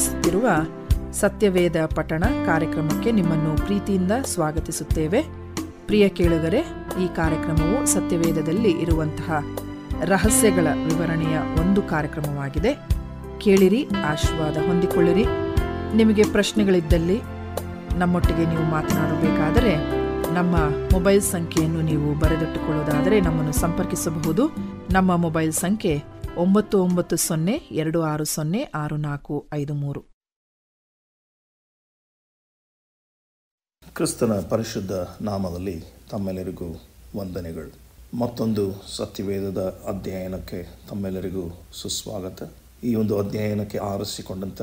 ಆಲಿಸುತ್ತಿರುವ ಸತ್ಯವೇದ ಪಠಣ ಕಾರ್ಯಕ್ರಮಕ್ಕೆ ನಿಮ್ಮನ್ನು ಪ್ರೀತಿಯಿಂದ ಸ್ವಾಗತಿಸುತ್ತೇವೆ ಪ್ರಿಯ ಕೇಳುಗರೆ ಈ ಕಾರ್ಯಕ್ರಮವು ಸತ್ಯವೇದದಲ್ಲಿ ಇರುವಂತಹ ರಹಸ್ಯಗಳ ವಿವರಣೆಯ ಒಂದು ಕಾರ್ಯಕ್ರಮವಾಗಿದೆ ಕೇಳಿರಿ ಆಶೀರ್ವಾದ ಹೊಂದಿಕೊಳ್ಳಿರಿ ನಿಮಗೆ ಪ್ರಶ್ನೆಗಳಿದ್ದಲ್ಲಿ ನಮ್ಮೊಟ್ಟಿಗೆ ನೀವು ಮಾತನಾಡಬೇಕಾದರೆ ನಮ್ಮ ಮೊಬೈಲ್ ಸಂಖ್ಯೆಯನ್ನು ನೀವು ಬರೆದಿಟ್ಟುಕೊಳ್ಳೋದಾದರೆ ನಮ್ಮನ್ನು ಸಂಪರ್ಕಿಸಬಹುದು ನಮ್ಮ ಮೊಬೈಲ್ ಸಂಖ್ಯೆ ಒಂಬತ್ತು ಒಂಬತ್ತು ಸೊನ್ನೆ ಎರಡು ಆರು ಸೊನ್ನೆ ಆರು ನಾಲ್ಕು ಐದು ಮೂರು ಕ್ರಿಸ್ತನ ಪರಿಶುದ್ಧ ನಾಮದಲ್ಲಿ ತಮ್ಮೆಲ್ಲರಿಗೂ ವಂದನೆಗಳು ಮತ್ತೊಂದು ಸತ್ಯವೇದದ ಅಧ್ಯಯನಕ್ಕೆ ತಮ್ಮೆಲ್ಲರಿಗೂ ಸುಸ್ವಾಗತ ಈ ಒಂದು ಅಧ್ಯಯನಕ್ಕೆ ಆರಿಸಿಕೊಂಡಂಥ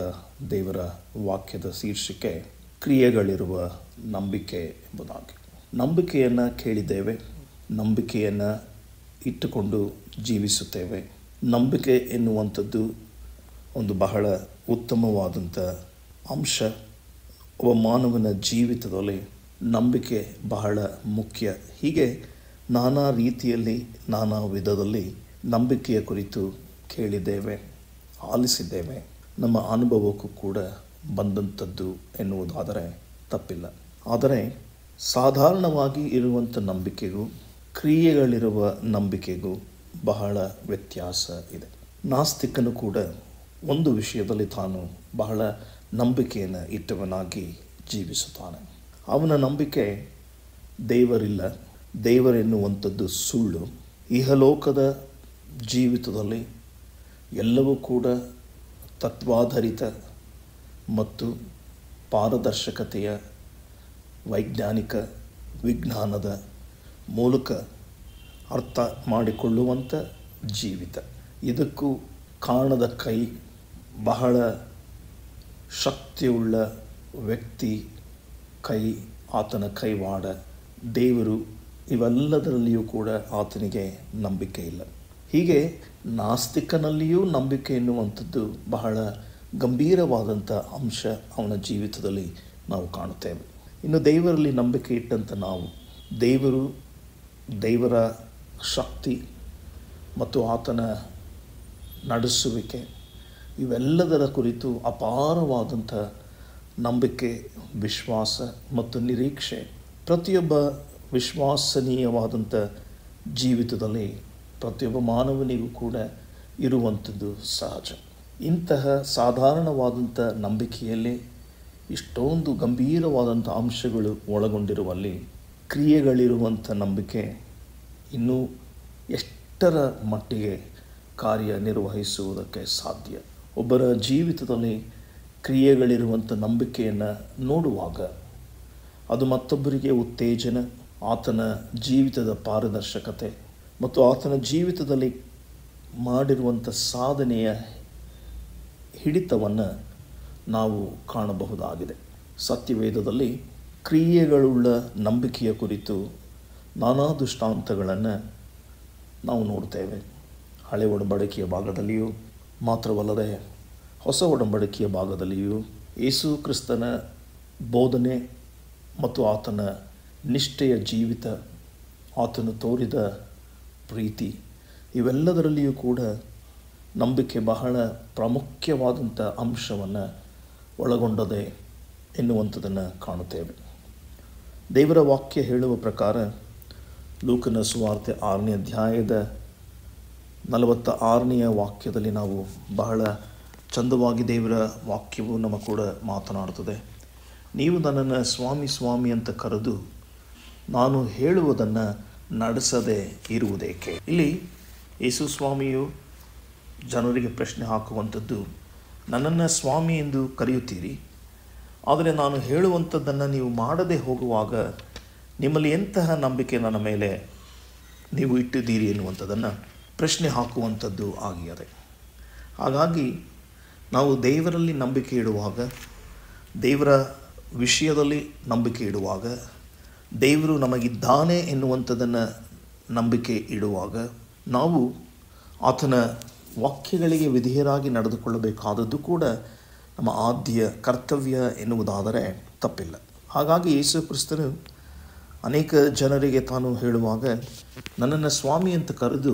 ದೇವರ ವಾಕ್ಯದ ಶೀರ್ಷಿಕೆ ಕ್ರಿಯೆಗಳಿರುವ ನಂಬಿಕೆ ಎಂಬುದಾಗಿ ನಂಬಿಕೆಯನ್ನು ಕೇಳಿದ್ದೇವೆ ನಂಬಿಕೆಯನ್ನು ಇಟ್ಟುಕೊಂಡು ಜೀವಿಸುತ್ತೇವೆ ನಂಬಿಕೆ ಎನ್ನುವಂಥದ್ದು ಒಂದು ಬಹಳ ಉತ್ತಮವಾದಂಥ ಅಂಶ ಒಬ್ಬ ಮಾನವನ ಜೀವಿತದಲ್ಲಿ ನಂಬಿಕೆ ಬಹಳ ಮುಖ್ಯ ಹೀಗೆ ನಾನಾ ರೀತಿಯಲ್ಲಿ ನಾನಾ ವಿಧದಲ್ಲಿ ನಂಬಿಕೆಯ ಕುರಿತು ಕೇಳಿದ್ದೇವೆ ಆಲಿಸಿದ್ದೇವೆ ನಮ್ಮ ಅನುಭವಕ್ಕೂ ಕೂಡ ಬಂದಂಥದ್ದು ಎನ್ನುವುದಾದರೆ ತಪ್ಪಿಲ್ಲ ಆದರೆ ಸಾಧಾರಣವಾಗಿ ಇರುವಂಥ ನಂಬಿಕೆಗೂ ಕ್ರಿಯೆಗಳಿರುವ ನಂಬಿಕೆಗೂ ಬಹಳ ವ್ಯತ್ಯಾಸ ಇದೆ ನಾಸ್ತಿಕನು ಕೂಡ ಒಂದು ವಿಷಯದಲ್ಲಿ ತಾನು ಬಹಳ ನಂಬಿಕೆಯನ್ನು ಇಟ್ಟವನಾಗಿ ಜೀವಿಸುತ್ತಾನೆ ಅವನ ನಂಬಿಕೆ ದೇವರಿಲ್ಲ ದೇವರೆನ್ನುವಂಥದ್ದು ಸುಳ್ಳು ಇಹಲೋಕದ ಜೀವಿತದಲ್ಲಿ ಎಲ್ಲವೂ ಕೂಡ ತತ್ವಾಧಾರಿತ ಮತ್ತು ಪಾರದರ್ಶಕತೆಯ ವೈಜ್ಞಾನಿಕ ವಿಜ್ಞಾನದ ಮೂಲಕ ಅರ್ಥ ಮಾಡಿಕೊಳ್ಳುವಂಥ ಜೀವಿತ ಇದಕ್ಕೂ ಕಾಣದ ಕೈ ಬಹಳ ಶಕ್ತಿಯುಳ್ಳ ವ್ಯಕ್ತಿ ಕೈ ಆತನ ಕೈವಾಡ ದೇವರು ಇವೆಲ್ಲದರಲ್ಲಿಯೂ ಕೂಡ ಆತನಿಗೆ ನಂಬಿಕೆ ಇಲ್ಲ ಹೀಗೆ ನಾಸ್ತಿಕನಲ್ಲಿಯೂ ನಂಬಿಕೆ ಎನ್ನುವಂಥದ್ದು ಬಹಳ ಗಂಭೀರವಾದಂಥ ಅಂಶ ಅವನ ಜೀವಿತದಲ್ಲಿ ನಾವು ಕಾಣುತ್ತೇವೆ ಇನ್ನು ದೇವರಲ್ಲಿ ನಂಬಿಕೆ ಇಟ್ಟಂಥ ನಾವು ದೇವರು ದೇವರ ಶಕ್ತಿ ಮತ್ತು ಆತನ ನಡೆಸುವಿಕೆ ಇವೆಲ್ಲದರ ಕುರಿತು ಅಪಾರವಾದಂಥ ನಂಬಿಕೆ ವಿಶ್ವಾಸ ಮತ್ತು ನಿರೀಕ್ಷೆ ಪ್ರತಿಯೊಬ್ಬ ವಿಶ್ವಾಸನೀಯವಾದಂಥ ಜೀವಿತದಲ್ಲಿ ಪ್ರತಿಯೊಬ್ಬ ಮಾನವನಿಗೂ ಕೂಡ ಇರುವಂಥದ್ದು ಸಹಜ ಇಂತಹ ಸಾಧಾರಣವಾದಂಥ ನಂಬಿಕೆಯಲ್ಲಿ ಇಷ್ಟೊಂದು ಗಂಭೀರವಾದಂಥ ಅಂಶಗಳು ಒಳಗೊಂಡಿರುವಲ್ಲಿ ಕ್ರಿಯೆಗಳಿರುವಂಥ ನಂಬಿಕೆ ಇನ್ನೂ ಎಷ್ಟರ ಮಟ್ಟಿಗೆ ಕಾರ್ಯನಿರ್ವಹಿಸುವುದಕ್ಕೆ ಸಾಧ್ಯ ಒಬ್ಬರ ಜೀವಿತದಲ್ಲಿ ಕ್ರಿಯೆಗಳಿರುವಂಥ ನಂಬಿಕೆಯನ್ನು ನೋಡುವಾಗ ಅದು ಮತ್ತೊಬ್ಬರಿಗೆ ಉತ್ತೇಜನ ಆತನ ಜೀವಿತದ ಪಾರದರ್ಶಕತೆ ಮತ್ತು ಆತನ ಜೀವಿತದಲ್ಲಿ ಮಾಡಿರುವಂಥ ಸಾಧನೆಯ ಹಿಡಿತವನ್ನು ನಾವು ಕಾಣಬಹುದಾಗಿದೆ ಸತ್ಯವೇದದಲ್ಲಿ ಕ್ರಿಯೆಗಳುಳ್ಳ ನಂಬಿಕೆಯ ಕುರಿತು ನಾನಾ ದೃಷ್ಟಾಂತಗಳನ್ನು ನಾವು ನೋಡ್ತೇವೆ ಹಳೆ ಒಡಂಬಡಿಕೆಯ ಭಾಗದಲ್ಲಿಯೂ ಮಾತ್ರವಲ್ಲದೆ ಹೊಸ ಒಡಂಬಡಿಕೆಯ ಭಾಗದಲ್ಲಿಯೂ ಯೇಸು ಕ್ರಿಸ್ತನ ಬೋಧನೆ ಮತ್ತು ಆತನ ನಿಷ್ಠೆಯ ಜೀವಿತ ಆತನು ತೋರಿದ ಪ್ರೀತಿ ಇವೆಲ್ಲದರಲ್ಲಿಯೂ ಕೂಡ ನಂಬಿಕೆ ಬಹಳ ಪ್ರಾಮುಖ್ಯವಾದಂಥ ಅಂಶವನ್ನು ಒಳಗೊಂಡದೆ ಎನ್ನುವಂಥದ್ದನ್ನು ಕಾಣುತ್ತೇವೆ ದೇವರ ವಾಕ್ಯ ಹೇಳುವ ಪ್ರಕಾರ ಲೂಕನ ಸುವಾರ್ತೆ ಆರನೇ ಅಧ್ಯಾಯದ ನಲವತ್ತ ಆರನೆಯ ವಾಕ್ಯದಲ್ಲಿ ನಾವು ಬಹಳ ಚಂದವಾಗಿ ದೇವರ ವಾಕ್ಯವು ನಮ್ಮ ಕೂಡ ಮಾತನಾಡುತ್ತದೆ ನೀವು ನನ್ನನ್ನು ಸ್ವಾಮಿ ಸ್ವಾಮಿ ಅಂತ ಕರೆದು ನಾನು ಹೇಳುವುದನ್ನು ನಡೆಸದೆ ಇರುವುದೇಕೆ ಇಲ್ಲಿ ಯೇಸು ಸ್ವಾಮಿಯು ಜನರಿಗೆ ಪ್ರಶ್ನೆ ಹಾಕುವಂಥದ್ದು ನನ್ನನ್ನು ಸ್ವಾಮಿ ಎಂದು ಕರೆಯುತ್ತೀರಿ ಆದರೆ ನಾನು ಹೇಳುವಂಥದ್ದನ್ನು ನೀವು ಮಾಡದೆ ಹೋಗುವಾಗ ನಿಮ್ಮಲ್ಲಿ ಎಂತಹ ನಂಬಿಕೆ ನನ್ನ ಮೇಲೆ ನೀವು ಇಟ್ಟಿದ್ದೀರಿ ಎನ್ನುವಂಥದ್ದನ್ನು ಪ್ರಶ್ನೆ ಹಾಕುವಂಥದ್ದು ಆಗಿದೆ ಹಾಗಾಗಿ ನಾವು ದೇವರಲ್ಲಿ ನಂಬಿಕೆ ಇಡುವಾಗ ದೇವರ ವಿಷಯದಲ್ಲಿ ನಂಬಿಕೆ ಇಡುವಾಗ ದೇವರು ನಮಗಿದ್ದಾನೆ ಎನ್ನುವಂಥದ್ದನ್ನು ನಂಬಿಕೆ ಇಡುವಾಗ ನಾವು ಆತನ ವಾಕ್ಯಗಳಿಗೆ ವಿಧೇಯರಾಗಿ ನಡೆದುಕೊಳ್ಳಬೇಕಾದದ್ದು ಕೂಡ ನಮ್ಮ ಆದ್ಯ ಕರ್ತವ್ಯ ಎನ್ನುವುದಾದರೆ ತಪ್ಪಿಲ್ಲ ಹಾಗಾಗಿ ಯೇಸು ಕ್ರಿಸ್ತನು ಅನೇಕ ಜನರಿಗೆ ತಾನು ಹೇಳುವಾಗ ನನ್ನನ್ನು ಸ್ವಾಮಿ ಅಂತ ಕರೆದು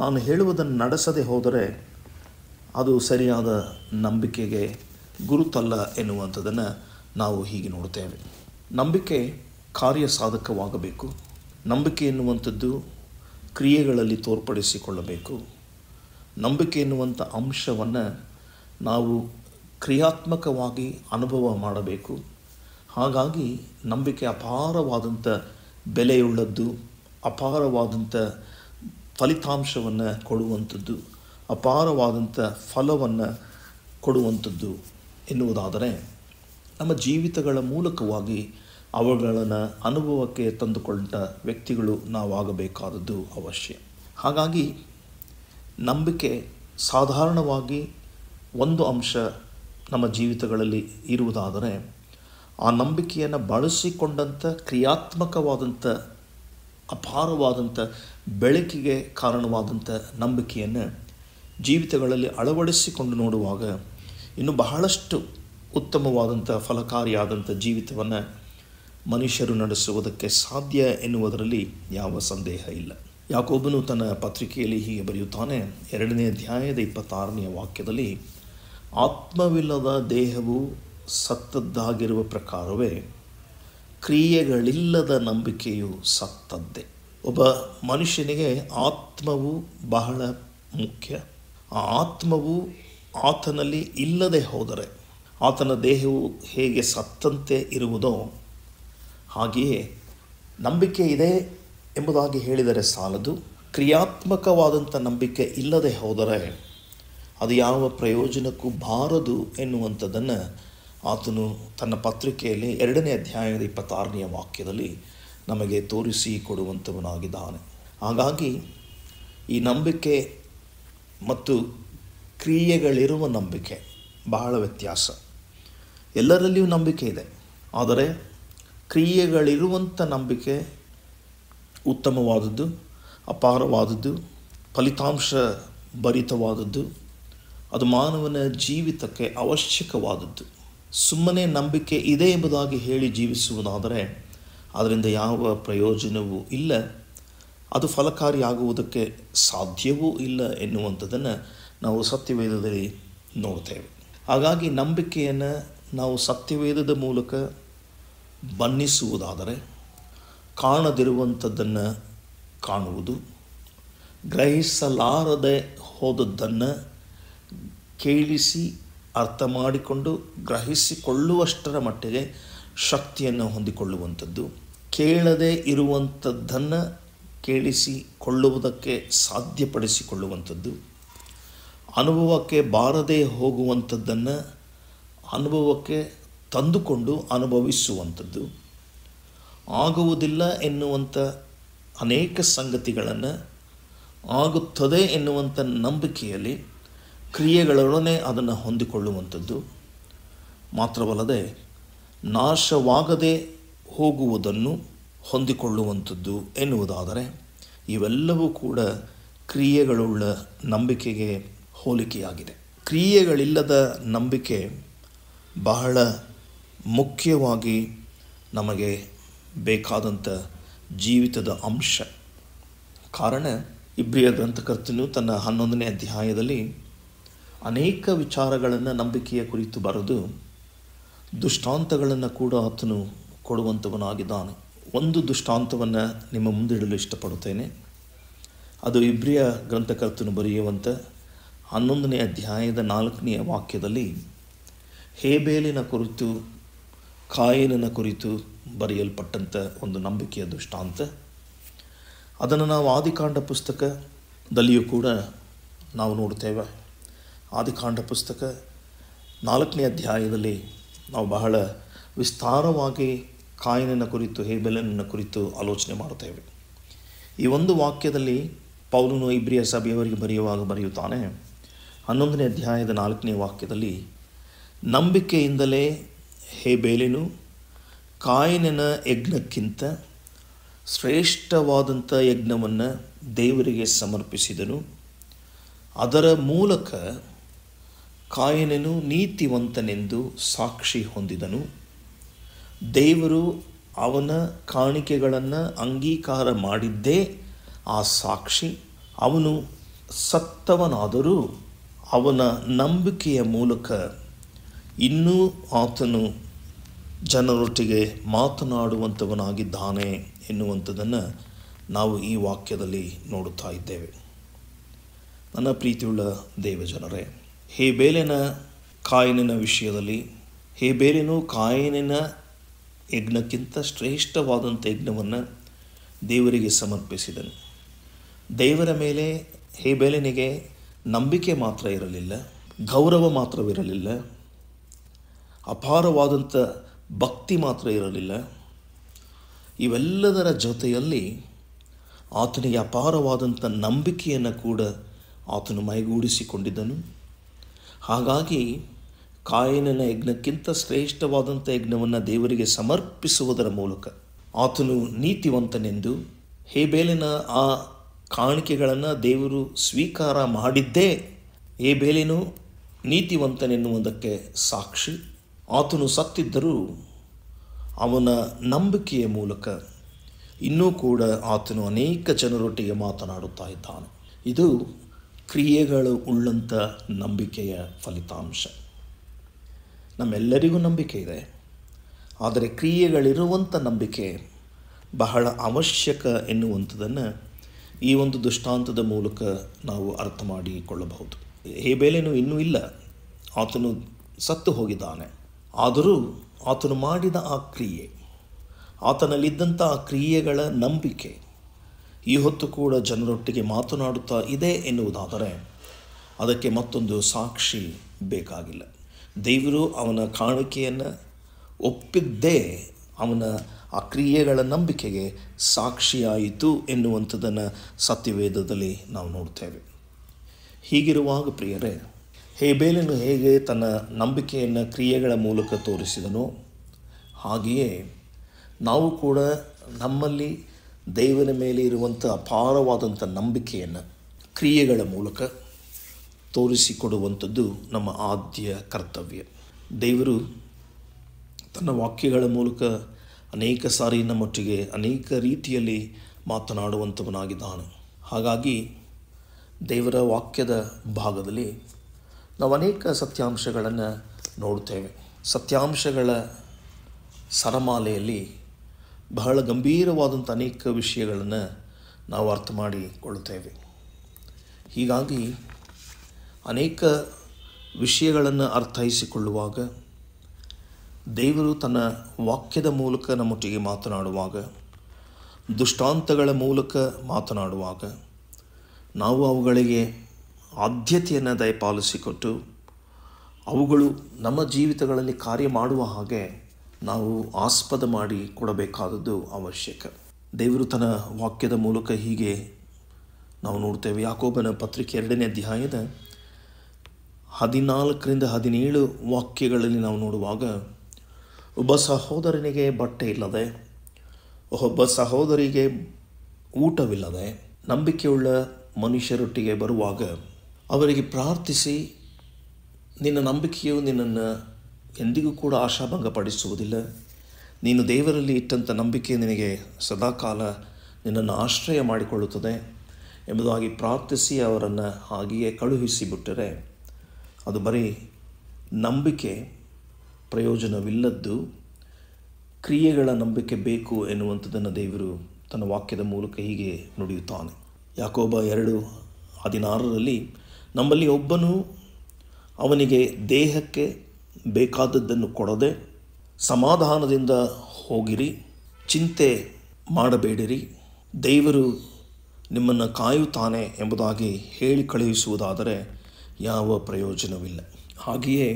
ನಾನು ಹೇಳುವುದನ್ನು ನಡೆಸದೆ ಹೋದರೆ ಅದು ಸರಿಯಾದ ನಂಬಿಕೆಗೆ ಗುರುತಲ್ಲ ಎನ್ನುವಂಥದ್ದನ್ನು ನಾವು ಹೀಗೆ ನೋಡ್ತೇವೆ ನಂಬಿಕೆ ಕಾರ್ಯ ಸಾಧಕವಾಗಬೇಕು ನಂಬಿಕೆ ಎನ್ನುವಂಥದ್ದು ಕ್ರಿಯೆಗಳಲ್ಲಿ ತೋರ್ಪಡಿಸಿಕೊಳ್ಳಬೇಕು ನಂಬಿಕೆ ಎನ್ನುವಂಥ ಅಂಶವನ್ನು ನಾವು ಕ್ರಿಯಾತ್ಮಕವಾಗಿ ಅನುಭವ ಮಾಡಬೇಕು ಹಾಗಾಗಿ ನಂಬಿಕೆ ಅಪಾರವಾದಂಥ ಬೆಲೆಯುಳ್ಳದ್ದು ಅಪಾರವಾದಂಥ ಫಲಿತಾಂಶವನ್ನು ಕೊಡುವಂಥದ್ದು ಅಪಾರವಾದಂಥ ಫಲವನ್ನು ಕೊಡುವಂಥದ್ದು ಎನ್ನುವುದಾದರೆ ನಮ್ಮ ಜೀವಿತಗಳ ಮೂಲಕವಾಗಿ ಅವುಗಳನ್ನು ಅನುಭವಕ್ಕೆ ತಂದುಕೊಂಡ ವ್ಯಕ್ತಿಗಳು ನಾವಾಗಬೇಕಾದದ್ದು ಅವಶ್ಯ ಹಾಗಾಗಿ ನಂಬಿಕೆ ಸಾಧಾರಣವಾಗಿ ಒಂದು ಅಂಶ ನಮ್ಮ ಜೀವಿತಗಳಲ್ಲಿ ಇರುವುದಾದರೆ ಆ ನಂಬಿಕೆಯನ್ನು ಬಳಸಿಕೊಂಡಂಥ ಕ್ರಿಯಾತ್ಮಕವಾದಂಥ ಅಪಾರವಾದಂಥ ಬೆಳಕಿಗೆ ಕಾರಣವಾದಂಥ ನಂಬಿಕೆಯನ್ನು ಜೀವಿತಗಳಲ್ಲಿ ಅಳವಡಿಸಿಕೊಂಡು ನೋಡುವಾಗ ಇನ್ನು ಬಹಳಷ್ಟು ಉತ್ತಮವಾದಂಥ ಫಲಕಾರಿಯಾದಂಥ ಜೀವಿತವನ್ನು ಮನುಷ್ಯರು ನಡೆಸುವುದಕ್ಕೆ ಸಾಧ್ಯ ಎನ್ನುವುದರಲ್ಲಿ ಯಾವ ಸಂದೇಹ ಇಲ್ಲ ಯಾಕೊಬ್ಬನು ತನ್ನ ಪತ್ರಿಕೆಯಲ್ಲಿ ಹೀಗೆ ಬರೆಯುತ್ತಾನೆ ಎರಡನೇ ಅಧ್ಯಾಯದ ಇಪ್ಪತ್ತಾರನೆಯ ವಾಕ್ಯದಲ್ಲಿ ಆತ್ಮವಿಲ್ಲದ ದೇಹವು ಸತ್ತದ್ದಾಗಿರುವ ಪ್ರಕಾರವೇ ಕ್ರಿಯೆಗಳಿಲ್ಲದ ನಂಬಿಕೆಯು ಸತ್ತದ್ದೇ ಒಬ್ಬ ಮನುಷ್ಯನಿಗೆ ಆತ್ಮವು ಬಹಳ ಮುಖ್ಯ ಆ ಆತ್ಮವು ಆತನಲ್ಲಿ ಇಲ್ಲದೆ ಹೋದರೆ ಆತನ ದೇಹವು ಹೇಗೆ ಸತ್ತಂತೆ ಇರುವುದೋ ಹಾಗೆಯೇ ನಂಬಿಕೆ ಇದೆ ಎಂಬುದಾಗಿ ಹೇಳಿದರೆ ಸಾಲದು ಕ್ರಿಯಾತ್ಮಕವಾದಂಥ ನಂಬಿಕೆ ಇಲ್ಲದೆ ಹೋದರೆ ಅದು ಯಾವ ಪ್ರಯೋಜನಕ್ಕೂ ಬಾರದು ಎನ್ನುವಂಥದ್ದನ್ನು ಆತನು ತನ್ನ ಪತ್ರಿಕೆಯಲ್ಲಿ ಎರಡನೇ ಅಧ್ಯಾಯದ ಇಪ್ಪತ್ತಾರನೆಯ ವಾಕ್ಯದಲ್ಲಿ ನಮಗೆ ತೋರಿಸಿ ಕೊಡುವಂಥವನಾಗಿದ್ದಾನೆ ಹಾಗಾಗಿ ಈ ನಂಬಿಕೆ ಮತ್ತು ಕ್ರಿಯೆಗಳಿರುವ ನಂಬಿಕೆ ಬಹಳ ವ್ಯತ್ಯಾಸ ಎಲ್ಲರಲ್ಲಿಯೂ ನಂಬಿಕೆ ಇದೆ ಆದರೆ ಕ್ರಿಯೆಗಳಿರುವಂಥ ನಂಬಿಕೆ ಉತ್ತಮವಾದದ್ದು ಅಪಾರವಾದದ್ದು ಫಲಿತಾಂಶ ಭರಿತವಾದದ್ದು ಅದು ಮಾನವನ ಜೀವಿತಕ್ಕೆ ಅವಶ್ಯಕವಾದದ್ದು ಸುಮ್ಮನೆ ನಂಬಿಕೆ ಇದೆ ಎಂಬುದಾಗಿ ಹೇಳಿ ಜೀವಿಸುವುದಾದರೆ ಅದರಿಂದ ಯಾವ ಪ್ರಯೋಜನವೂ ಇಲ್ಲ ಅದು ಫಲಕಾರಿಯಾಗುವುದಕ್ಕೆ ಸಾಧ್ಯವೂ ಇಲ್ಲ ಎನ್ನುವಂಥದ್ದನ್ನು ನಾವು ಸತ್ಯವೇದದಲ್ಲಿ ನೋಡ್ತೇವೆ ಹಾಗಾಗಿ ನಂಬಿಕೆಯನ್ನು ನಾವು ಸತ್ಯವೇದದ ಮೂಲಕ ಬಣ್ಣಿಸುವುದಾದರೆ ಕಾಣದಿರುವಂಥದ್ದನ್ನು ಕಾಣುವುದು ಗ್ರಹಿಸಲಾರದೆ ಹೋದದ್ದನ್ನು ಕೇಳಿಸಿ ಅರ್ಥ ಮಾಡಿಕೊಂಡು ಗ್ರಹಿಸಿಕೊಳ್ಳುವಷ್ಟರ ಮಟ್ಟಿಗೆ ಶಕ್ತಿಯನ್ನು ಹೊಂದಿಕೊಳ್ಳುವಂಥದ್ದು ಕೇಳದೇ ಇರುವಂಥದ್ದನ್ನು ಕೇಳಿಸಿಕೊಳ್ಳುವುದಕ್ಕೆ ಸಾಧ್ಯಪಡಿಸಿಕೊಳ್ಳುವಂಥದ್ದು ಅನುಭವಕ್ಕೆ ಬಾರದೇ ಹೋಗುವಂಥದ್ದನ್ನು ಅನುಭವಕ್ಕೆ ತಂದುಕೊಂಡು ಅನುಭವಿಸುವಂಥದ್ದು ಆಗುವುದಿಲ್ಲ ಎನ್ನುವಂಥ ಅನೇಕ ಸಂಗತಿಗಳನ್ನು ಆಗುತ್ತದೆ ಎನ್ನುವಂಥ ನಂಬಿಕೆಯಲ್ಲಿ ಕ್ರಿಯೆಗಳೊಡನೆ ಅದನ್ನು ಹೊಂದಿಕೊಳ್ಳುವಂಥದ್ದು ಮಾತ್ರವಲ್ಲದೆ ನಾಶವಾಗದೆ ಹೋಗುವುದನ್ನು ಹೊಂದಿಕೊಳ್ಳುವಂಥದ್ದು ಎನ್ನುವುದಾದರೆ ಇವೆಲ್ಲವೂ ಕೂಡ ಕ್ರಿಯೆಗಳುಳ್ಳ ನಂಬಿಕೆಗೆ ಹೋಲಿಕೆಯಾಗಿದೆ ಕ್ರಿಯೆಗಳಿಲ್ಲದ ನಂಬಿಕೆ ಬಹಳ ಮುಖ್ಯವಾಗಿ ನಮಗೆ ಬೇಕಾದಂಥ ಜೀವಿತದ ಅಂಶ ಕಾರಣ ಇಬ್ರಿಯ ಗ್ರಂಥಕರ್ತನು ತನ್ನ ಹನ್ನೊಂದನೇ ಅಧ್ಯಾಯದಲ್ಲಿ ಅನೇಕ ವಿಚಾರಗಳನ್ನು ನಂಬಿಕೆಯ ಕುರಿತು ಬರೆದು ದುಷ್ಟಾಂತಗಳನ್ನು ಕೂಡ ಆತನು ಕೊಡುವಂಥವನಾಗಿದ್ದಾನೆ ಒಂದು ದುಷ್ಟಾಂತವನ್ನು ನಿಮ್ಮ ಮುಂದಿಡಲು ಇಷ್ಟಪಡುತ್ತೇನೆ ಅದು ಇಬ್ರಿಯ ಗ್ರಂಥಕರ್ತನು ಬರೆಯುವಂಥ ಹನ್ನೊಂದನೇ ಅಧ್ಯಾಯದ ನಾಲ್ಕನೆಯ ವಾಕ್ಯದಲ್ಲಿ ಹೇಬೇಲಿನ ಕುರಿತು ಕಾಯಿಲಿನ ಕುರಿತು ಬರೆಯಲ್ಪಟ್ಟಂಥ ಒಂದು ನಂಬಿಕೆಯ ದುಷ್ಟಾಂತ ಅದನ್ನು ನಾವು ಆದಿಕಾಂಡ ಪುಸ್ತಕದಲ್ಲಿಯೂ ಕೂಡ ನಾವು ನೋಡ್ತೇವೆ ಆದಿಕಾಂಡ ಪುಸ್ತಕ ನಾಲ್ಕನೇ ಅಧ್ಯಾಯದಲ್ಲಿ ನಾವು ಬಹಳ ವಿಸ್ತಾರವಾಗಿ ಕಾಯಿನನ ಕುರಿತು ಹೇಬೆಲನ ಕುರಿತು ಆಲೋಚನೆ ಮಾಡುತ್ತೇವೆ ಈ ಒಂದು ವಾಕ್ಯದಲ್ಲಿ ಪೌಲನು ಇಬ್ರಿಯ ಸಭೆಯವರಿಗೆ ಬರೆಯುವಾಗ ಬರೆಯುತ್ತಾನೆ ಹನ್ನೊಂದನೇ ಅಧ್ಯಾಯದ ನಾಲ್ಕನೇ ವಾಕ್ಯದಲ್ಲಿ ನಂಬಿಕೆಯಿಂದಲೇ ಹೇಬೇಲೆನು ಕಾಯಿನನ ಯಜ್ಞಕ್ಕಿಂತ ಶ್ರೇಷ್ಠವಾದಂಥ ಯಜ್ಞವನ್ನು ದೇವರಿಗೆ ಸಮರ್ಪಿಸಿದನು ಅದರ ಮೂಲಕ ಕಾಯನನು ನೀತಿವಂತನೆಂದು ಸಾಕ್ಷಿ ಹೊಂದಿದನು ದೇವರು ಅವನ ಕಾಣಿಕೆಗಳನ್ನು ಅಂಗೀಕಾರ ಮಾಡಿದ್ದೇ ಆ ಸಾಕ್ಷಿ ಅವನು ಸತ್ತವನಾದರೂ ಅವನ ನಂಬಿಕೆಯ ಮೂಲಕ ಇನ್ನೂ ಆತನು ಜನರೊಟ್ಟಿಗೆ ಮಾತನಾಡುವಂಥವನಾಗಿದ್ದಾನೆ ಎನ್ನುವಂಥದ್ದನ್ನು ನಾವು ಈ ವಾಕ್ಯದಲ್ಲಿ ನೋಡುತ್ತಾ ಇದ್ದೇವೆ ನನ್ನ ಪ್ರೀತಿಯುಳ್ಳ ದೇವಜನರೇ ಹೇಬೇಲಿನ ಕಾಯಿನಿನ ವಿಷಯದಲ್ಲಿ ಹೇಬೇಲಿನು ಕಾಯಿನಿನ ಯಜ್ಞಕ್ಕಿಂತ ಶ್ರೇಷ್ಠವಾದಂಥ ಯಜ್ಞವನ್ನು ದೇವರಿಗೆ ಸಮರ್ಪಿಸಿದನು ದೇವರ ಮೇಲೆ ಹೇಬೇಲಿನಿಗೆ ನಂಬಿಕೆ ಮಾತ್ರ ಇರಲಿಲ್ಲ ಗೌರವ ಮಾತ್ರವಿರಲಿಲ್ಲ ಅಪಾರವಾದಂಥ ಭಕ್ತಿ ಮಾತ್ರ ಇರಲಿಲ್ಲ ಇವೆಲ್ಲದರ ಜೊತೆಯಲ್ಲಿ ಆತನಿಗೆ ಅಪಾರವಾದಂಥ ನಂಬಿಕೆಯನ್ನು ಕೂಡ ಆತನು ಮೈಗೂಡಿಸಿಕೊಂಡಿದ್ದನು ಹಾಗಾಗಿ ಕಾಯಿನನ ಯಜ್ಞಕ್ಕಿಂತ ಶ್ರೇಷ್ಠವಾದಂಥ ಯಜ್ಞವನ್ನು ದೇವರಿಗೆ ಸಮರ್ಪಿಸುವುದರ ಮೂಲಕ ಆತನು ನೀತಿವಂತನೆಂದು ಹೇಬೇಲಿನ ಆ ಕಾಣಿಕೆಗಳನ್ನು ದೇವರು ಸ್ವೀಕಾರ ಮಾಡಿದ್ದೇ ಹೇಬೇಲಿನು ನೀತಿವಂತನೆನ್ನುವುದಕ್ಕೆ ಸಾಕ್ಷಿ ಆತನು ಸತ್ತಿದ್ದರೂ ಅವನ ನಂಬಿಕೆಯ ಮೂಲಕ ಇನ್ನೂ ಕೂಡ ಆತನು ಅನೇಕ ಜನರೊಟ್ಟಿಗೆ ಮಾತನಾಡುತ್ತಾ ಇದ್ದಾನೆ ಇದು ಕ್ರಿಯೆಗಳು ಉಳ್ಳಂಥ ನಂಬಿಕೆಯ ಫಲಿತಾಂಶ ನಮ್ಮೆಲ್ಲರಿಗೂ ನಂಬಿಕೆ ಇದೆ ಆದರೆ ಕ್ರಿಯೆಗಳಿರುವಂಥ ನಂಬಿಕೆ ಬಹಳ ಅವಶ್ಯಕ ಎನ್ನುವಂಥದ್ದನ್ನು ಈ ಒಂದು ದುಷ್ಟಾಂತದ ಮೂಲಕ ನಾವು ಅರ್ಥ ಮಾಡಿಕೊಳ್ಳಬಹುದು ಹೇಬೇಲೇನು ಇನ್ನೂ ಇಲ್ಲ ಆತನು ಸತ್ತು ಹೋಗಿದ್ದಾನೆ ಆದರೂ ಆತನು ಮಾಡಿದ ಆ ಕ್ರಿಯೆ ಆತನಲ್ಲಿದ್ದಂಥ ಆ ಕ್ರಿಯೆಗಳ ನಂಬಿಕೆ ಈ ಹೊತ್ತು ಕೂಡ ಜನರೊಟ್ಟಿಗೆ ಮಾತನಾಡುತ್ತಾ ಇದೆ ಎನ್ನುವುದಾದರೆ ಅದಕ್ಕೆ ಮತ್ತೊಂದು ಸಾಕ್ಷಿ ಬೇಕಾಗಿಲ್ಲ ದೇವರು ಅವನ ಕಾಣಿಕೆಯನ್ನು ಒಪ್ಪಿದ್ದೇ ಅವನ ಆ ಕ್ರಿಯೆಗಳ ನಂಬಿಕೆಗೆ ಸಾಕ್ಷಿಯಾಯಿತು ಎನ್ನುವಂಥದ್ದನ್ನು ಸತ್ಯವೇದದಲ್ಲಿ ನಾವು ನೋಡ್ತೇವೆ ಹೀಗಿರುವಾಗ ಪ್ರಿಯರೇ ಹೇಬೇಲನು ಹೇಗೆ ತನ್ನ ನಂಬಿಕೆಯನ್ನು ಕ್ರಿಯೆಗಳ ಮೂಲಕ ತೋರಿಸಿದನೋ ಹಾಗೆಯೇ ನಾವು ಕೂಡ ನಮ್ಮಲ್ಲಿ ದೇವನ ಮೇಲೆ ಇರುವಂಥ ಅಪಾರವಾದಂಥ ನಂಬಿಕೆಯನ್ನು ಕ್ರಿಯೆಗಳ ಮೂಲಕ ತೋರಿಸಿಕೊಡುವಂಥದ್ದು ನಮ್ಮ ಆದ್ಯ ಕರ್ತವ್ಯ ದೇವರು ತನ್ನ ವಾಕ್ಯಗಳ ಮೂಲಕ ಅನೇಕ ಸಾರಿ ನಮ್ಮೊಟ್ಟಿಗೆ ಅನೇಕ ರೀತಿಯಲ್ಲಿ ಮಾತನಾಡುವಂಥವನಾಗಿದ್ದಾನೆ ಹಾಗಾಗಿ ದೇವರ ವಾಕ್ಯದ ಭಾಗದಲ್ಲಿ ನಾವು ಅನೇಕ ಸತ್ಯಾಂಶಗಳನ್ನು ನೋಡುತ್ತೇವೆ ಸತ್ಯಾಂಶಗಳ ಸರಮಾಲೆಯಲ್ಲಿ ಬಹಳ ಗಂಭೀರವಾದಂಥ ಅನೇಕ ವಿಷಯಗಳನ್ನು ನಾವು ಅರ್ಥ ಮಾಡಿಕೊಳ್ಳುತ್ತೇವೆ ಹೀಗಾಗಿ ಅನೇಕ ವಿಷಯಗಳನ್ನು ಅರ್ಥೈಸಿಕೊಳ್ಳುವಾಗ ದೇವರು ತನ್ನ ವಾಕ್ಯದ ಮೂಲಕ ನಮ್ಮೊಟ್ಟಿಗೆ ಮಾತನಾಡುವಾಗ ದುಷ್ಟಾಂತಗಳ ಮೂಲಕ ಮಾತನಾಡುವಾಗ ನಾವು ಅವುಗಳಿಗೆ ಆದ್ಯತೆಯನ್ನು ದಯಪಾಲಿಸಿಕೊಟ್ಟು ಅವುಗಳು ನಮ್ಮ ಜೀವಿತಗಳಲ್ಲಿ ಕಾರ್ಯ ಮಾಡುವ ಹಾಗೆ ನಾವು ಆಸ್ಪದ ಮಾಡಿ ಕೊಡಬೇಕಾದದ್ದು ಅವಶ್ಯಕ ದೇವರು ತನ್ನ ವಾಕ್ಯದ ಮೂಲಕ ಹೀಗೆ ನಾವು ನೋಡ್ತೇವೆ ಯಾಕೋಬನ ಪತ್ರಿಕೆ ಎರಡನೇ ಅಧ್ಯಾಯದ ಹದಿನಾಲ್ಕರಿಂದ ಹದಿನೇಳು ವಾಕ್ಯಗಳಲ್ಲಿ ನಾವು ನೋಡುವಾಗ ಒಬ್ಬ ಸಹೋದರನಿಗೆ ಬಟ್ಟೆ ಇಲ್ಲದೆ ಒಬ್ಬ ಸಹೋದರಿಗೆ ಊಟವಿಲ್ಲದೆ ನಂಬಿಕೆಯುಳ್ಳ ಮನುಷ್ಯರೊಟ್ಟಿಗೆ ಬರುವಾಗ ಅವರಿಗೆ ಪ್ರಾರ್ಥಿಸಿ ನಿನ್ನ ನಂಬಿಕೆಯು ನಿನ್ನನ್ನು ಎಂದಿಗೂ ಕೂಡ ಆಶಾಭಂಗಪಡಿಸುವುದಿಲ್ಲ ನೀನು ದೇವರಲ್ಲಿ ಇಟ್ಟಂಥ ನಂಬಿಕೆ ನಿನಗೆ ಸದಾಕಾಲ ನಿನ್ನನ್ನು ಆಶ್ರಯ ಮಾಡಿಕೊಳ್ಳುತ್ತದೆ ಎಂಬುದಾಗಿ ಪ್ರಾರ್ಥಿಸಿ ಅವರನ್ನು ಹಾಗೆಯೇ ಕಳುಹಿಸಿಬಿಟ್ಟರೆ ಅದು ಬರೀ ನಂಬಿಕೆ ಪ್ರಯೋಜನವಿಲ್ಲದ್ದು ಕ್ರಿಯೆಗಳ ನಂಬಿಕೆ ಬೇಕು ಎನ್ನುವಂಥದ್ದನ್ನು ದೇವರು ತನ್ನ ವಾಕ್ಯದ ಮೂಲಕ ಹೀಗೆ ನುಡಿಯುತ್ತಾನೆ ಯಾಕೋಬ ಎರಡು ಹದಿನಾರರಲ್ಲಿ ನಮ್ಮಲ್ಲಿ ಒಬ್ಬನು ಅವನಿಗೆ ದೇಹಕ್ಕೆ ಬೇಕಾದದ್ದನ್ನು ಕೊಡದೆ ಸಮಾಧಾನದಿಂದ ಹೋಗಿರಿ ಚಿಂತೆ ಮಾಡಬೇಡಿರಿ ದೇವರು ನಿಮ್ಮನ್ನು ಕಾಯುತ್ತಾನೆ ಎಂಬುದಾಗಿ ಹೇಳಿ ಕಳುಹಿಸುವುದಾದರೆ ಯಾವ ಪ್ರಯೋಜನವಿಲ್ಲ ಹಾಗೆಯೇ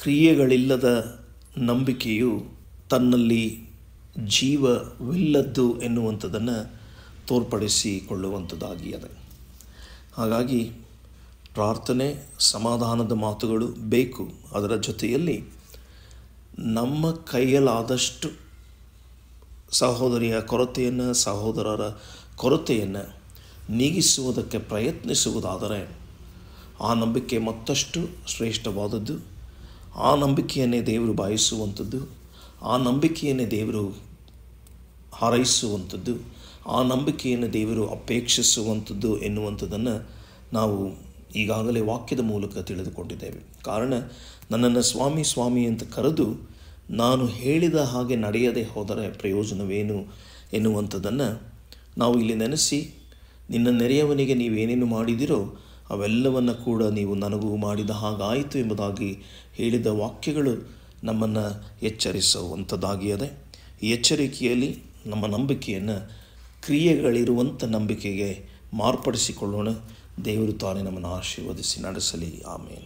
ಕ್ರಿಯೆಗಳಿಲ್ಲದ ನಂಬಿಕೆಯು ತನ್ನಲ್ಲಿ ಜೀವವಿಲ್ಲದ್ದು ಎನ್ನುವಂಥದ್ದನ್ನು ತೋರ್ಪಡಿಸಿಕೊಳ್ಳುವಂಥದ್ದಾಗಿಯದೆ ಹಾಗಾಗಿ ಪ್ರಾರ್ಥನೆ ಸಮಾಧಾನದ ಮಾತುಗಳು ಬೇಕು ಅದರ ಜೊತೆಯಲ್ಲಿ ನಮ್ಮ ಕೈಯಲ್ಲಾದಷ್ಟು ಸಹೋದರಿಯ ಕೊರತೆಯನ್ನು ಸಹೋದರರ ಕೊರತೆಯನ್ನು ನೀಗಿಸುವುದಕ್ಕೆ ಪ್ರಯತ್ನಿಸುವುದಾದರೆ ಆ ನಂಬಿಕೆ ಮತ್ತಷ್ಟು ಶ್ರೇಷ್ಠವಾದದ್ದು ಆ ನಂಬಿಕೆಯನ್ನೇ ದೇವರು ಬಾಯಿಸುವಂಥದ್ದು ಆ ನಂಬಿಕೆಯನ್ನೇ ದೇವರು ಹಾರೈಸುವಂಥದ್ದು ಆ ನಂಬಿಕೆಯನ್ನು ದೇವರು ಅಪೇಕ್ಷಿಸುವಂಥದ್ದು ಎನ್ನುವಂಥದ್ದನ್ನು ನಾವು ಈಗಾಗಲೇ ವಾಕ್ಯದ ಮೂಲಕ ತಿಳಿದುಕೊಂಡಿದ್ದೇವೆ ಕಾರಣ ನನ್ನನ್ನು ಸ್ವಾಮಿ ಸ್ವಾಮಿ ಅಂತ ಕರೆದು ನಾನು ಹೇಳಿದ ಹಾಗೆ ನಡೆಯದೆ ಹೋದರೆ ಪ್ರಯೋಜನವೇನು ಎನ್ನುವಂಥದ್ದನ್ನು ನಾವು ಇಲ್ಲಿ ನೆನೆಸಿ ನಿನ್ನ ನೆರೆಯವನಿಗೆ ನೀವೇನೇನು ಮಾಡಿದಿರೋ ಅವೆಲ್ಲವನ್ನು ಕೂಡ ನೀವು ನನಗೂ ಮಾಡಿದ ಹಾಗಾಯಿತು ಎಂಬುದಾಗಿ ಹೇಳಿದ ವಾಕ್ಯಗಳು ನಮ್ಮನ್ನು ಎಚ್ಚರಿಸುವಂಥದ್ದಾಗಿಯದೆ ಈ ಎಚ್ಚರಿಕೆಯಲ್ಲಿ ನಮ್ಮ ನಂಬಿಕೆಯನ್ನು ಕ್ರಿಯೆಗಳಿರುವಂಥ ನಂಬಿಕೆಗೆ ಮಾರ್ಪಡಿಸಿಕೊಳ್ಳೋಣ ದೇವರು ತಾನೇ ನಮ್ಮನ್ನು ಆಶೀರ್ವದಿಸಿ ನಡೆಸಲಿ ಆಮೇಲೆ